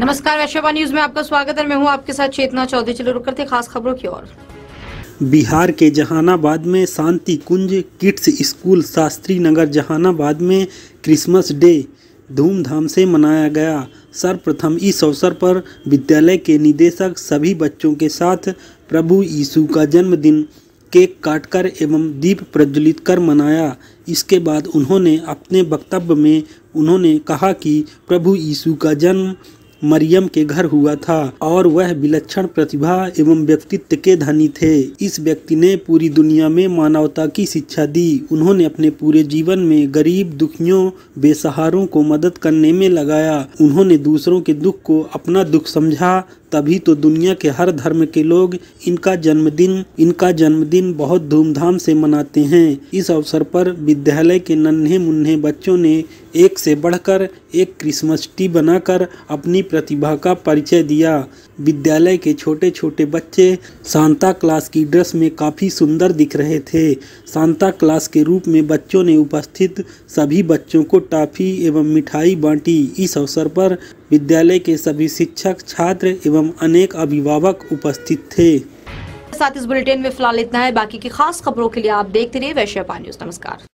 नमस्कार वैश्वा न्यूज में आपका स्वागत है मैं हूँ आपके साथ चेतना चौधरी चलो करते खास खबरों की ओर बिहार के जहानाबाद में शांति कुंज किड्स स्कूल शास्त्री नगर जहानाबाद में क्रिसमस डे धूमधाम से मनाया गया सर्वप्रथम इस अवसर पर विद्यालय के निदेशक सभी बच्चों के साथ प्रभु यीशु का जन्मदिन केक काटकर एवं दीप प्रज्वलित कर मनाया इसके बाद उन्होंने अपने वक्तव्य में उन्होंने कहा कि प्रभु यीशु का जन्म मरियम के घर हुआ था और वह विलक्षण प्रतिभा एवं व्यक्तित्व के धनी थे इस व्यक्ति ने पूरी दुनिया में मानवता की शिक्षा दी उन्होंने अपने पूरे जीवन में गरीब दुखियों बेसहारों को मदद करने में लगाया उन्होंने दूसरों के दुख को अपना दुख समझा तभी तो दुनिया के हर धर्म के लोग इनका जन्मदिन इनका जन्मदिन बहुत धूमधाम से मनाते हैं इस अवसर पर विद्यालय के नन्हे मुन्ने बच्चों ने एक से बढ़कर एक क्रिसमस ट्री बनाकर अपनी प्रतिभा का परिचय दिया विद्यालय के छोटे छोटे बच्चे सांता क्लास की ड्रेस में काफ़ी सुंदर दिख रहे थे सांता क्लास के रूप में बच्चों ने उपस्थित सभी बच्चों को टॉफ़ी एवं मिठाई बांटी इस अवसर पर विद्यालय के सभी शिक्षक छात्र एवं अनेक अभिभावक उपस्थित थे साथ इस बुलेटिन में फिलहाल इतना है बाकी की खास खबरों के लिए आप देखते रहिए वैश्यपा न्यूज नमस्कार